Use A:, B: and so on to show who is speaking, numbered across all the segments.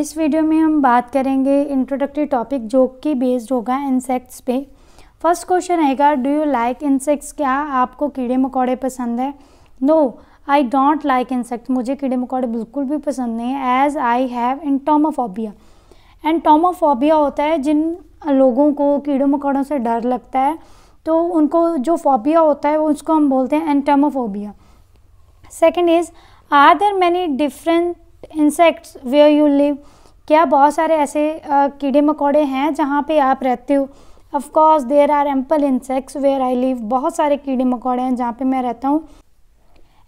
A: इस वीडियो में हम बात करेंगे इंट्रोडक्टरी टॉपिक जो कि बेस्ड होगा इंसेक्ट्स पे फर्स्ट क्वेश्चन आएगा डू यू लाइक इंसेक्ट्स क्या आपको कीड़े मकोड़े पसंद है no I don't like insect मुझे कीड़े मकोड़े बिल्कुल भी पसंद नहीं है एज आई हैव इंटोमोफोबिया एंटोमोफोबिया होता है जिन लोगों को कीड़ों मकोड़ों से डर लगता है तो उनको जो फोबिया होता है उसको हम बोलते हैं entomophobia second is are there many different insects where you live क्या बहुत सारे ऐसे कीड़े मकोड़े हैं जहाँ पे आप रहते हो of course there are ample insects where I live बहुत सारे कीड़े मकोड़े हैं जहाँ पे मैं रहता हूँ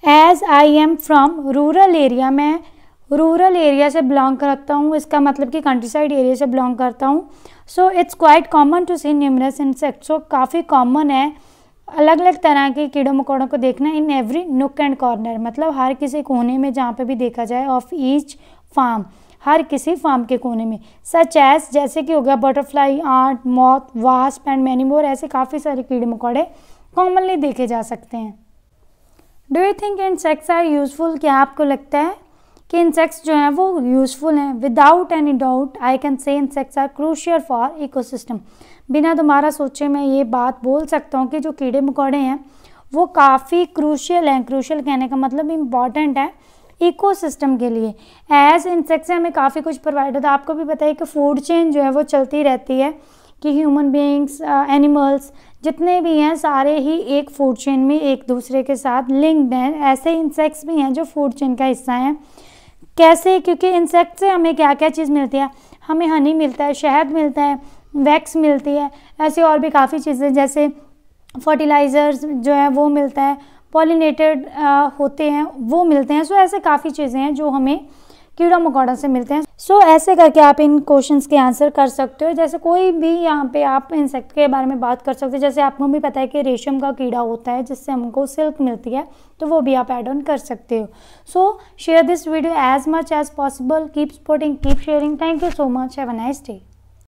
A: as I am from rural area मैं रूरल एरिया से बिलोंग करता हूँ इसका मतलब कि कंट्री साइड एरिया से बिलोंग करता हूँ so it's quite common to see numerous insect so काफ़ी कॉमन है अलग अलग तरह के कीड़ों मकोड़ों को देखना in every nook and corner मतलब हर किसी कोने में जहाँ पे भी देखा जाए ऑफ ईच फार्म हर किसी फार्म के कोने में सच एस जैसे कि हो गया butterfly ant moth wasp and many more ऐसे काफ़ी सारे कीड़े मकोड़े कॉमनली देखे जा सकते हैं do you think insects are useful क्या आपको लगता है कि इंसेक्ट्स जो हैं वो यूज़फुल हैं without any doubt I can say insects are crucial for ecosystem बिना दोबारा सोचे मैं ये बात बोल सकता हूँ कि जो कीड़े मकोड़े हैं वो काफ़ी क्रूशियल हैं क्रूशियल कहने का मतलब इम्पॉर्टेंट है इकोसिस्टम के लिए एज इंसेक्ट्स से हमें काफ़ी कुछ प्रोवाइड होता है आपको भी पता है कि फूड चेन जो है वो चलती रहती है कि ह्यूमन बींग्स एनिमल्स जितने भी हैं सारे ही एक फूड चेन में एक दूसरे के साथ लिंक्ड हैं ऐसे इंसेक्ट्स भी हैं जो फूड चेन का हिस्सा हैं कैसे क्योंकि इंसेक्ट से हमें क्या क्या चीज़ मिलती है हमें हनी मिलता है शहद मिलता है वैक्स मिलती है ऐसे और भी काफ़ी चीज़ें जैसे फर्टिलाइज़र्स जो है वो मिलता है पॉलिनेटेड होते हैं वो मिलते हैं सो ऐसे काफ़ी चीज़ें हैं जो हमें कीड़ा मकोड़ा से मिलते हैं सो so, ऐसे करके आप इन क्वेश्चंस के आंसर कर सकते हो जैसे कोई भी यहाँ पे आप इंसेक्ट के बारे में बात कर सकते हो जैसे आपको भी पता है कि रेशम का कीड़ा होता है जिससे हमको सिल्क मिलती है तो वो भी आप एड ऑन कर सकते हो so share this video as much as possible keep supporting keep sharing thank you so much have a nice day